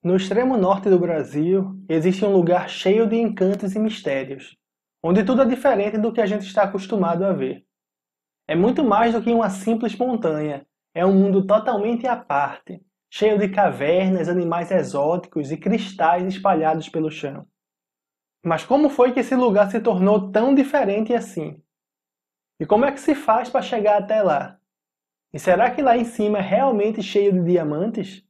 No extremo norte do Brasil, existe um lugar cheio de encantos e mistérios, onde tudo é diferente do que a gente está acostumado a ver. É muito mais do que uma simples montanha, é um mundo totalmente à parte, cheio de cavernas, animais exóticos e cristais espalhados pelo chão. Mas como foi que esse lugar se tornou tão diferente assim? E como é que se faz para chegar até lá? E será que lá em cima é realmente cheio de diamantes?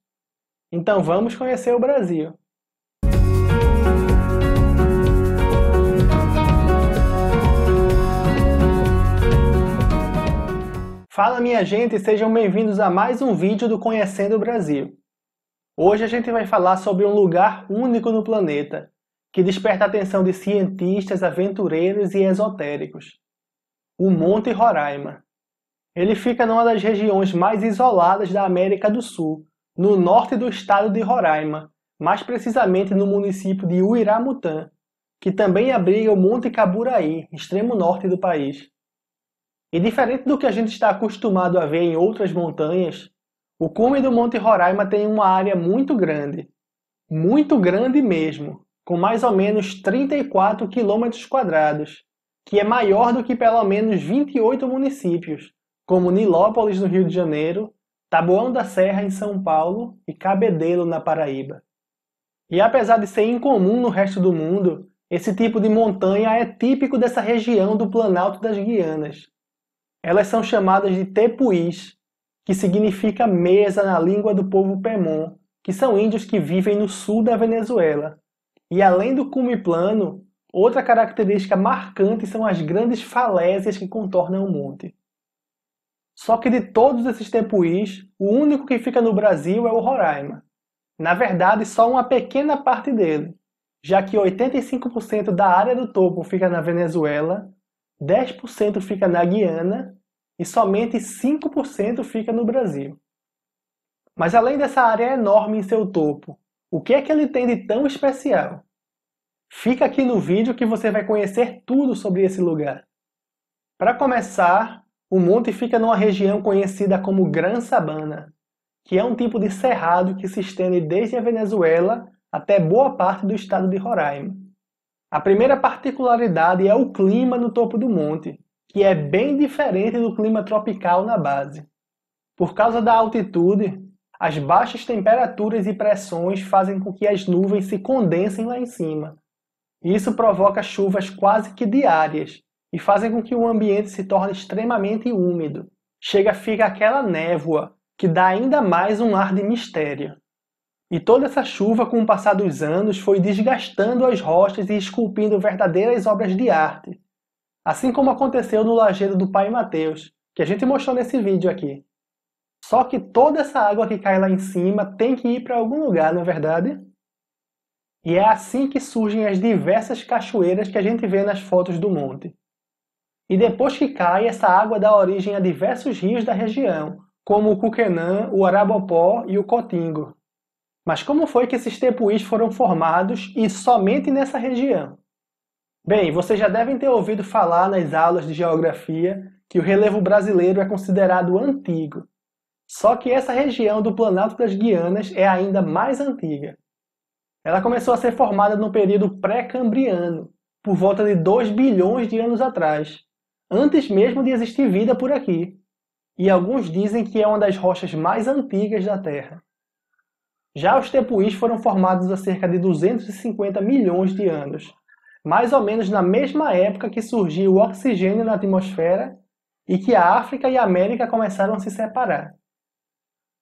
Então vamos conhecer o Brasil. Fala minha gente, sejam bem-vindos a mais um vídeo do Conhecendo o Brasil. Hoje a gente vai falar sobre um lugar único no planeta, que desperta a atenção de cientistas, aventureiros e esotéricos. O Monte Roraima. Ele fica numa das regiões mais isoladas da América do Sul no norte do estado de Roraima, mais precisamente no município de Uiramutã, que também abriga o Monte Caburaí, extremo norte do país. E diferente do que a gente está acostumado a ver em outras montanhas, o cume do Monte Roraima tem uma área muito grande, muito grande mesmo, com mais ou menos 34 quilômetros quadrados, que é maior do que pelo menos 28 municípios, como Nilópolis no Rio de Janeiro, Taboão da Serra, em São Paulo, e Cabedelo, na Paraíba. E apesar de ser incomum no resto do mundo, esse tipo de montanha é típico dessa região do Planalto das Guianas. Elas são chamadas de tepuís, que significa mesa na língua do povo Pemon, que são índios que vivem no sul da Venezuela. E além do cume plano, outra característica marcante são as grandes falésias que contornam o monte. Só que de todos esses tepuis, o único que fica no Brasil é o Roraima. Na verdade, só uma pequena parte dele, já que 85% da área do topo fica na Venezuela, 10% fica na Guiana e somente 5% fica no Brasil. Mas além dessa área enorme em seu topo, o que é que ele tem de tão especial? Fica aqui no vídeo que você vai conhecer tudo sobre esse lugar. Para começar, o monte fica numa região conhecida como Gran Sabana, que é um tipo de cerrado que se estende desde a Venezuela até boa parte do estado de Roraima. A primeira particularidade é o clima no topo do monte, que é bem diferente do clima tropical na base. Por causa da altitude, as baixas temperaturas e pressões fazem com que as nuvens se condensem lá em cima. Isso provoca chuvas quase que diárias, e fazem com que o ambiente se torne extremamente úmido. Chega fica aquela névoa que dá ainda mais um ar de mistério. E toda essa chuva, com o passar dos anos, foi desgastando as rochas e esculpindo verdadeiras obras de arte. Assim como aconteceu no lajedo do Pai Mateus, que a gente mostrou nesse vídeo aqui. Só que toda essa água que cai lá em cima tem que ir para algum lugar, não é verdade? E é assim que surgem as diversas cachoeiras que a gente vê nas fotos do monte. E depois que cai, essa água dá origem a diversos rios da região, como o Cuquenã, o Arabopó e o Cotingo. Mas como foi que esses tepuís foram formados e somente nessa região? Bem, vocês já devem ter ouvido falar nas aulas de geografia que o relevo brasileiro é considerado antigo. Só que essa região do Planalto das Guianas é ainda mais antiga. Ela começou a ser formada no período pré-cambriano, por volta de 2 bilhões de anos atrás, antes mesmo de existir vida por aqui, e alguns dizem que é uma das rochas mais antigas da Terra. Já os tepuis foram formados há cerca de 250 milhões de anos, mais ou menos na mesma época que surgiu o oxigênio na atmosfera e que a África e a América começaram a se separar.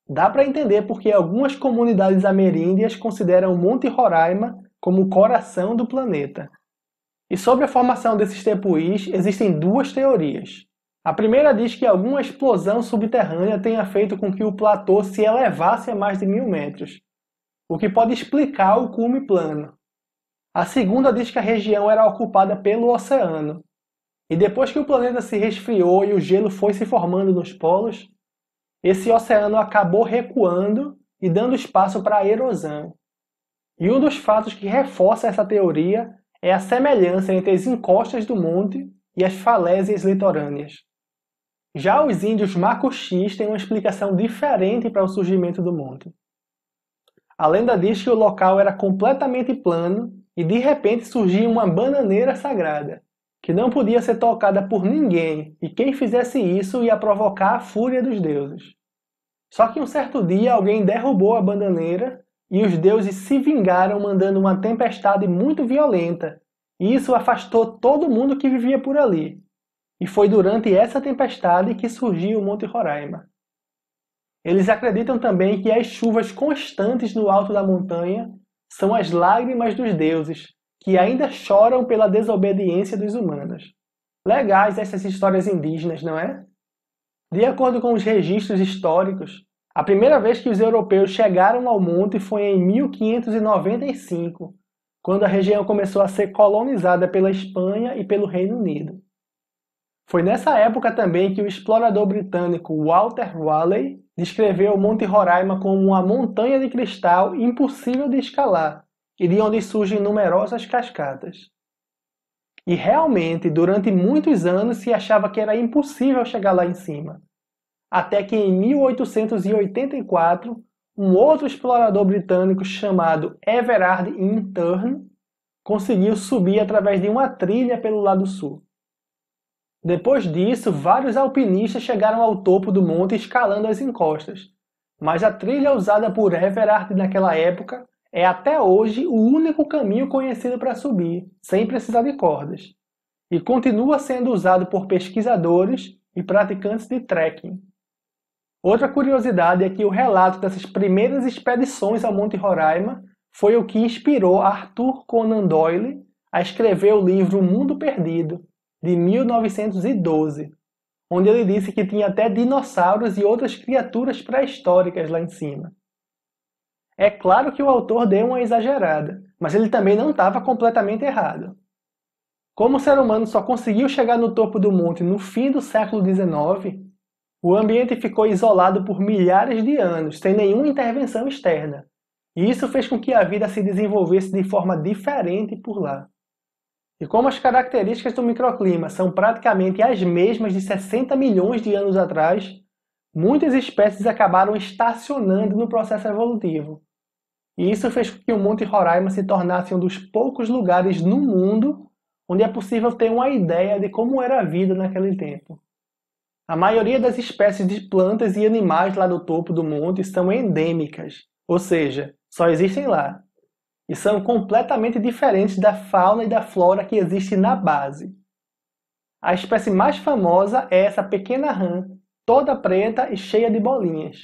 Dá para entender porque algumas comunidades ameríndias consideram o Monte Roraima como o coração do planeta. E sobre a formação desses tepuis, existem duas teorias. A primeira diz que alguma explosão subterrânea tenha feito com que o platô se elevasse a mais de mil metros, o que pode explicar o cume plano. A segunda diz que a região era ocupada pelo oceano. E depois que o planeta se resfriou e o gelo foi se formando nos polos, esse oceano acabou recuando e dando espaço para a erosão. E um dos fatos que reforça essa teoria é a semelhança entre as encostas do monte e as falésias litorâneas. Já os índios macuxis têm uma explicação diferente para o surgimento do monte. A lenda diz que o local era completamente plano e de repente surgia uma bananeira sagrada, que não podia ser tocada por ninguém, e quem fizesse isso ia provocar a fúria dos deuses. Só que um certo dia alguém derrubou a bananeira e os deuses se vingaram mandando uma tempestade muito violenta, e isso afastou todo mundo que vivia por ali. E foi durante essa tempestade que surgiu o Monte Roraima. Eles acreditam também que as chuvas constantes no alto da montanha são as lágrimas dos deuses, que ainda choram pela desobediência dos humanos. Legais essas histórias indígenas, não é? De acordo com os registros históricos, a primeira vez que os europeus chegaram ao monte foi em 1595, quando a região começou a ser colonizada pela Espanha e pelo Reino Unido. Foi nessa época também que o explorador britânico Walter Raleigh descreveu o Monte Roraima como uma montanha de cristal impossível de escalar e de onde surgem numerosas cascatas. E realmente, durante muitos anos se achava que era impossível chegar lá em cima. Até que em 1884, um outro explorador britânico chamado Everard Intern conseguiu subir através de uma trilha pelo lado sul. Depois disso, vários alpinistas chegaram ao topo do monte escalando as encostas, mas a trilha usada por Everard naquela época é até hoje o único caminho conhecido para subir, sem precisar de cordas, e continua sendo usado por pesquisadores e praticantes de trekking. Outra curiosidade é que o relato dessas primeiras expedições ao Monte Roraima foi o que inspirou Arthur Conan Doyle a escrever o livro O Mundo Perdido, de 1912, onde ele disse que tinha até dinossauros e outras criaturas pré-históricas lá em cima. É claro que o autor deu uma exagerada, mas ele também não estava completamente errado. Como o ser humano só conseguiu chegar no topo do monte no fim do século XIX, o ambiente ficou isolado por milhares de anos, sem nenhuma intervenção externa. E isso fez com que a vida se desenvolvesse de forma diferente por lá. E como as características do microclima são praticamente as mesmas de 60 milhões de anos atrás, muitas espécies acabaram estacionando no processo evolutivo. E isso fez com que o Monte Roraima se tornasse um dos poucos lugares no mundo onde é possível ter uma ideia de como era a vida naquele tempo. A maioria das espécies de plantas e animais lá do topo do monte são endêmicas, ou seja, só existem lá, e são completamente diferentes da fauna e da flora que existe na base. A espécie mais famosa é essa pequena rã, toda preta e cheia de bolinhas.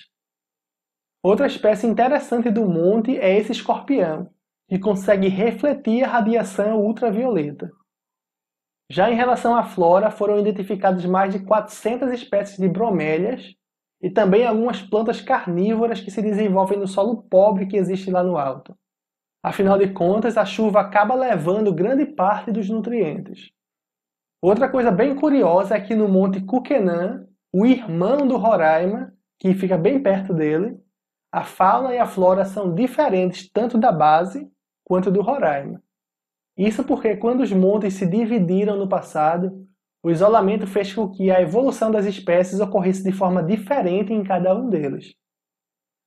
Outra espécie interessante do monte é esse escorpião, que consegue refletir a radiação ultravioleta. Já em relação à flora, foram identificadas mais de 400 espécies de bromélias e também algumas plantas carnívoras que se desenvolvem no solo pobre que existe lá no alto. Afinal de contas, a chuva acaba levando grande parte dos nutrientes. Outra coisa bem curiosa é que no Monte Cuquenã, o irmão do Roraima, que fica bem perto dele, a fauna e a flora são diferentes tanto da base quanto do Roraima. Isso porque, quando os montes se dividiram no passado, o isolamento fez com que a evolução das espécies ocorresse de forma diferente em cada um deles.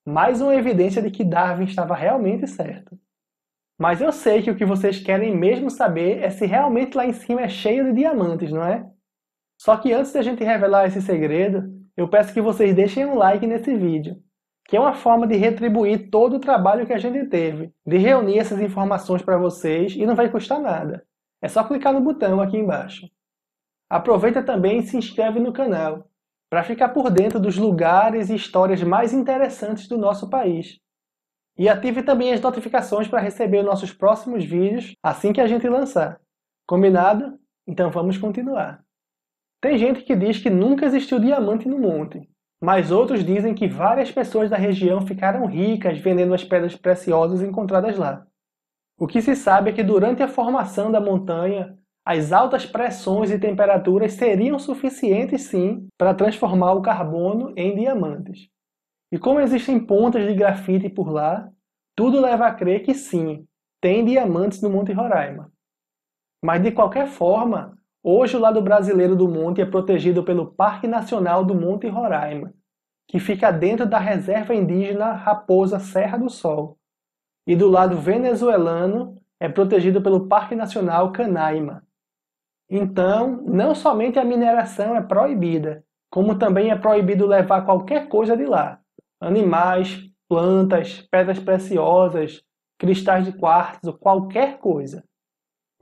Mais uma evidência de que Darwin estava realmente certo. Mas eu sei que o que vocês querem mesmo saber é se realmente lá em cima é cheio de diamantes, não é? Só que antes da gente revelar esse segredo, eu peço que vocês deixem um like nesse vídeo que é uma forma de retribuir todo o trabalho que a gente teve, de reunir essas informações para vocês e não vai custar nada. É só clicar no botão aqui embaixo. Aproveita também e se inscreve no canal para ficar por dentro dos lugares e histórias mais interessantes do nosso país. E ative também as notificações para receber nossos próximos vídeos assim que a gente lançar. Combinado? Então vamos continuar. Tem gente que diz que nunca existiu diamante no monte, mas outros dizem que várias pessoas da região ficaram ricas vendendo as pedras preciosas encontradas lá. O que se sabe é que durante a formação da montanha, as altas pressões e temperaturas seriam suficientes sim para transformar o carbono em diamantes. E como existem pontas de grafite por lá, tudo leva a crer que sim, tem diamantes no Monte Roraima. Mas de qualquer forma, hoje o lado brasileiro do monte é protegido pelo Parque Nacional do Monte Roraima, que fica dentro da reserva indígena Raposa Serra do Sol, e do lado venezuelano é protegido pelo Parque Nacional Canaima. Então, não somente a mineração é proibida, como também é proibido levar qualquer coisa de lá: animais, plantas, pedras preciosas, cristais de quartzo, qualquer coisa.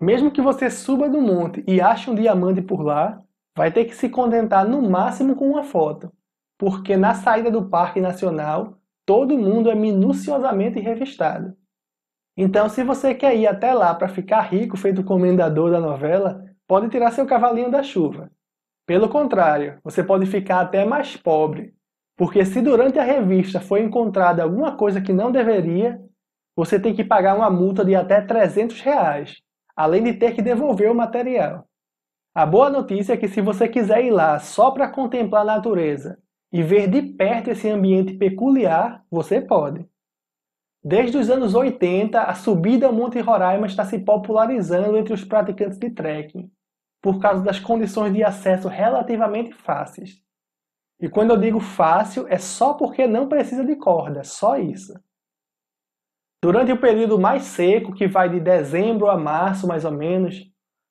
Mesmo que você suba do monte e ache um diamante por lá, vai ter que se contentar no máximo com uma foto porque na saída do Parque Nacional todo mundo é minuciosamente revistado. Então, se você quer ir até lá para ficar rico, feito o comendador da novela, pode tirar seu cavalinho da chuva. Pelo contrário, você pode ficar até mais pobre, porque se durante a revista foi encontrada alguma coisa que não deveria, você tem que pagar uma multa de até 300 reais, além de ter que devolver o material. A boa notícia é que se você quiser ir lá só para contemplar a natureza e ver de perto esse ambiente peculiar, você pode. Desde os anos 80, a subida ao Monte Roraima está se popularizando entre os praticantes de trekking, por causa das condições de acesso relativamente fáceis. E quando eu digo fácil, é só porque não precisa de corda, é só isso. Durante o período mais seco, que vai de dezembro a março mais ou menos,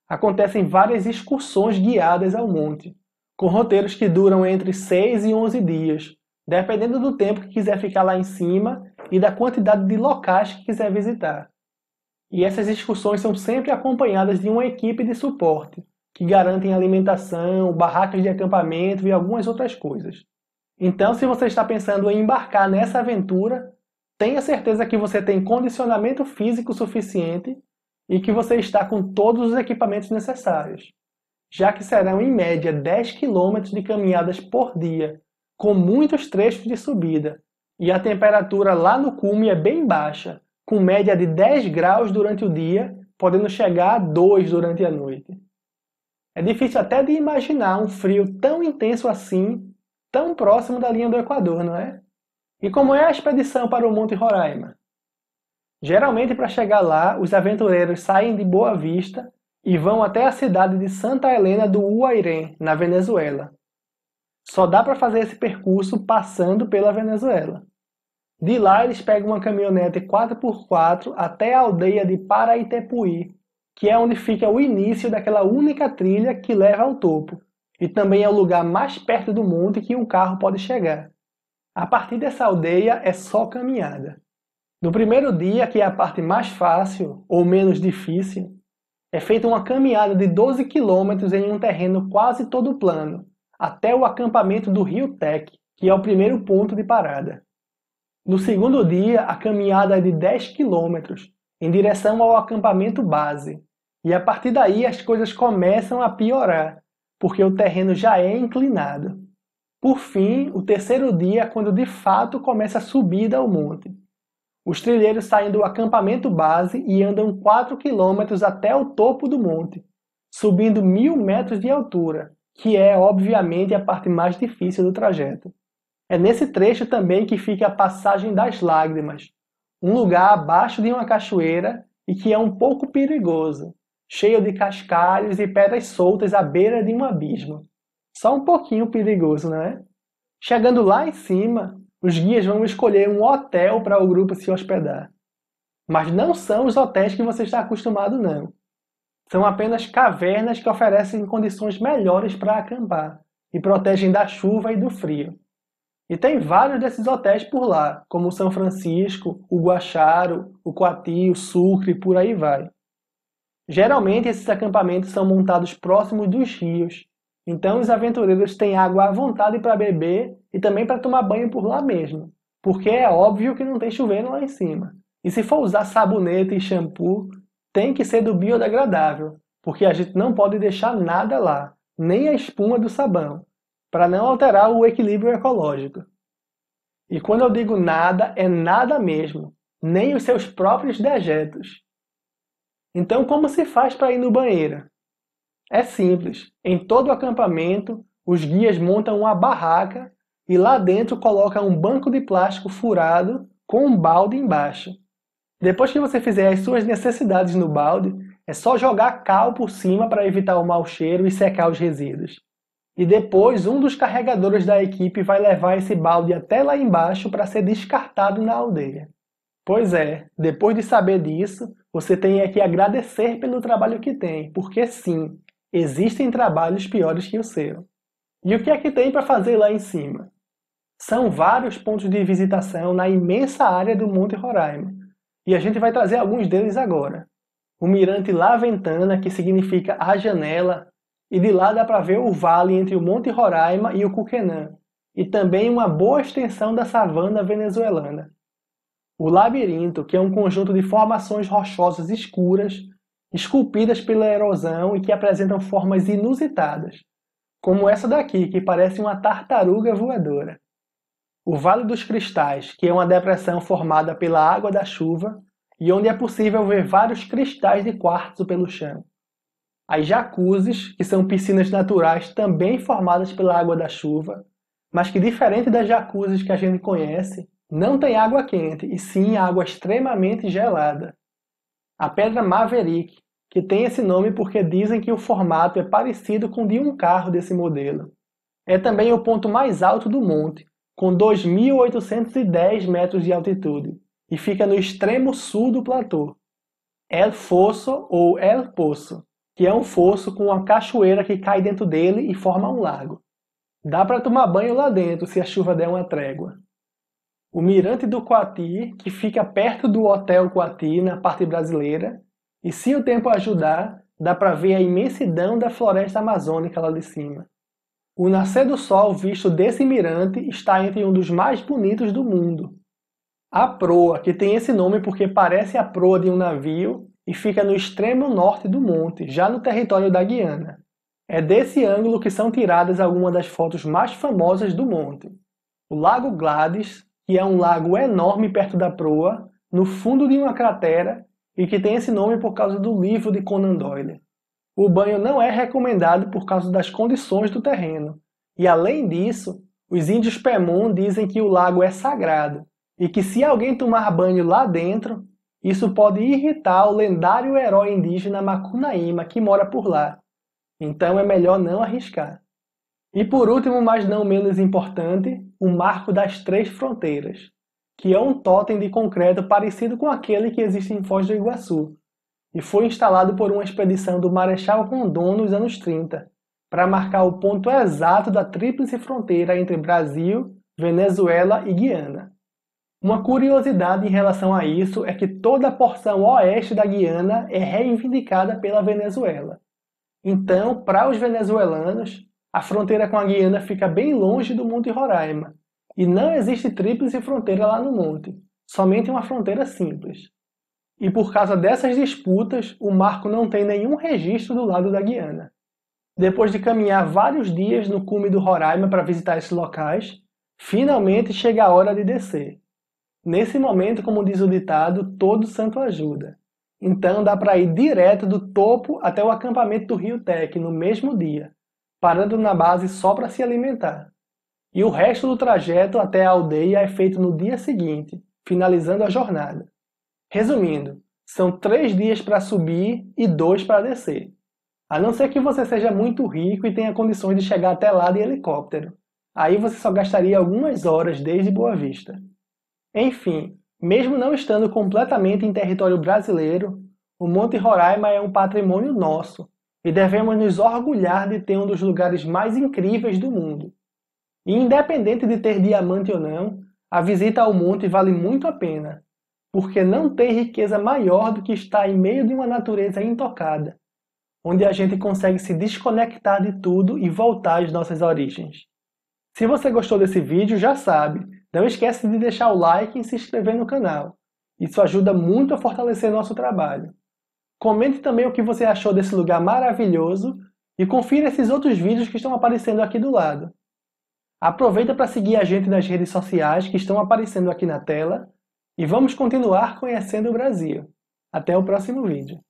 acontecem várias excursões guiadas ao monte com roteiros que duram entre 6 e 11 dias, dependendo do tempo que quiser ficar lá em cima e da quantidade de locais que quiser visitar. E essas excursões são sempre acompanhadas de uma equipe de suporte, que garantem alimentação, barracas de acampamento e algumas outras coisas. Então, se você está pensando em embarcar nessa aventura, tenha certeza que você tem condicionamento físico suficiente e que você está com todos os equipamentos necessários já que serão em média 10 quilômetros de caminhadas por dia, com muitos trechos de subida, e a temperatura lá no cume é bem baixa, com média de 10 graus durante o dia, podendo chegar a 2 durante a noite. É difícil até de imaginar um frio tão intenso assim, tão próximo da linha do Equador, não é? E como é a expedição para o Monte Roraima? Geralmente, para chegar lá, os aventureiros saem de Boa Vista e vão até a cidade de Santa Helena do Uairém, na Venezuela. Só dá para fazer esse percurso passando pela Venezuela. De lá eles pegam uma caminhonete 4x4 até a aldeia de Paraitepuí, que é onde fica o início daquela única trilha que leva ao topo, e também é o lugar mais perto do monte que um carro pode chegar. A partir dessa aldeia é só caminhada. No primeiro dia, que é a parte mais fácil ou menos difícil, é feita uma caminhada de 12 quilômetros em um terreno quase todo plano, até o acampamento do Rio Tec, que é o primeiro ponto de parada. No segundo dia, a caminhada é de 10 quilômetros em direção ao acampamento base. E a partir daí as coisas começam a piorar, porque o terreno já é inclinado. Por fim, o terceiro dia é quando de fato começa a subida ao monte. Os trilheiros saem do acampamento base e andam 4 km até o topo do monte, subindo mil metros de altura, que é obviamente a parte mais difícil do trajeto. É nesse trecho também que fica a Passagem das Lágrimas, um lugar abaixo de uma cachoeira e que é um pouco perigoso, cheio de cascalhos e pedras soltas à beira de um abismo. Só um pouquinho perigoso, não é? Chegando lá em cima, os guias vão escolher um hotel para o grupo se hospedar. Mas não são os hotéis que você está acostumado, não. São apenas cavernas que oferecem condições melhores para acampar e protegem da chuva e do frio. E tem vários desses hotéis por lá, como o São Francisco, o Guacharo, o Coati, o Sucre, por aí vai. Geralmente esses acampamentos são montados próximos dos rios, então os aventureiros têm água à vontade para beber e também para tomar banho por lá mesmo, porque é óbvio que não tem chuveiro lá em cima. E se for usar sabonete e shampoo, tem que ser do biodegradável, porque a gente não pode deixar nada lá, nem a espuma do sabão, para não alterar o equilíbrio ecológico. E quando eu digo nada, é nada mesmo, nem os seus próprios dejetos. Então, como se faz para ir no banheiro? É simples. Em todo acampamento, os guias montam uma barraca e lá dentro coloca um banco de plástico furado com um balde embaixo. Depois que você fizer as suas necessidades no balde, é só jogar cal por cima para evitar o mau cheiro e secar os resíduos. E depois, um dos carregadores da equipe vai levar esse balde até lá embaixo para ser descartado na aldeia. Pois é, depois de saber disso, você tem é que agradecer pelo trabalho que tem, porque sim, existem trabalhos piores que o seu. E o que é que tem para fazer lá em cima? São vários pontos de visitação na imensa área do Monte Roraima, e a gente vai trazer alguns deles agora. O mirante La Ventana, que significa a janela, e de lá dá para ver o vale entre o Monte Roraima e o Cuquenã, e também uma boa extensão da savana venezuelana. O labirinto, que é um conjunto de formações rochosas escuras, esculpidas pela erosão e que apresentam formas inusitadas, como essa daqui, que parece uma tartaruga voadora o Vale dos Cristais, que é uma depressão formada pela água da chuva e onde é possível ver vários cristais de quartzo pelo chão. As jacuzzis, que são piscinas naturais também formadas pela água da chuva, mas que diferente das jacuzzis que a gente conhece, não tem água quente e sim água extremamente gelada. A pedra Maverick, que tem esse nome porque dizem que o formato é parecido com o de um carro desse modelo. É também o ponto mais alto do monte, com 2.810 metros de altitude e fica no extremo sul do platô. El Fosso ou El Poço, que é um fosso com uma cachoeira que cai dentro dele e forma um lago. Dá para tomar banho lá dentro se a chuva der uma trégua. O Mirante do Coati, que fica perto do Hotel Coati, na parte brasileira, e se o tempo ajudar, dá para ver a imensidão da floresta amazônica lá de cima. O nascer do sol visto desse mirante está entre um dos mais bonitos do mundo. A proa, que tem esse nome porque parece a proa de um navio e fica no extremo norte do monte, já no território da Guiana. É desse ângulo que são tiradas algumas das fotos mais famosas do monte. O Lago Gladys, que é um lago enorme perto da proa, no fundo de uma cratera, e que tem esse nome por causa do livro de Conan Doyle. O banho não é recomendado por causa das condições do terreno. E além disso, os índios Pemon dizem que o lago é sagrado e que se alguém tomar banho lá dentro, isso pode irritar o lendário herói indígena Macunaíma que mora por lá. Então é melhor não arriscar. E por último, mas não menos importante, o Marco das Três Fronteiras, que é um totem de concreto parecido com aquele que existe em Foz do Iguaçu, e foi instalado por uma expedição do Marechal Rondon nos anos 30, para marcar o ponto exato da tríplice fronteira entre Brasil, Venezuela e Guiana. Uma curiosidade em relação a isso é que toda a porção oeste da Guiana é reivindicada pela Venezuela. Então, para os venezuelanos, a fronteira com a Guiana fica bem longe do Monte Roraima, e não existe tríplice fronteira lá no monte, somente uma fronteira simples e por causa dessas disputas, o marco não tem nenhum registro do lado da Guiana. Depois de caminhar vários dias no cume do Roraima para visitar esses locais, finalmente chega a hora de descer. Nesse momento, como diz o ditado, todo santo ajuda. Então dá para ir direto do topo até o acampamento do Rio Tec no mesmo dia, parando na base só para se alimentar. E o resto do trajeto até a aldeia é feito no dia seguinte, finalizando a jornada. Resumindo, são três dias para subir e dois para descer. A não ser que você seja muito rico e tenha condições de chegar até lá de helicóptero. Aí você só gastaria algumas horas desde Boa Vista. Enfim, mesmo não estando completamente em território brasileiro, o Monte Roraima é um patrimônio nosso e devemos nos orgulhar de ter um dos lugares mais incríveis do mundo. E independente de ter diamante ou não, a visita ao monte vale muito a pena, porque não tem riqueza maior do que estar em meio de uma natureza intocada, onde a gente consegue se desconectar de tudo e voltar às nossas origens. Se você gostou desse vídeo, já sabe, não esquece de deixar o like e se inscrever no canal. Isso ajuda muito a fortalecer nosso trabalho. Comente também o que você achou desse lugar maravilhoso e confira esses outros vídeos que estão aparecendo aqui do lado. Aproveita para seguir a gente nas redes sociais que estão aparecendo aqui na tela e vamos continuar conhecendo o Brasil. Até o próximo vídeo.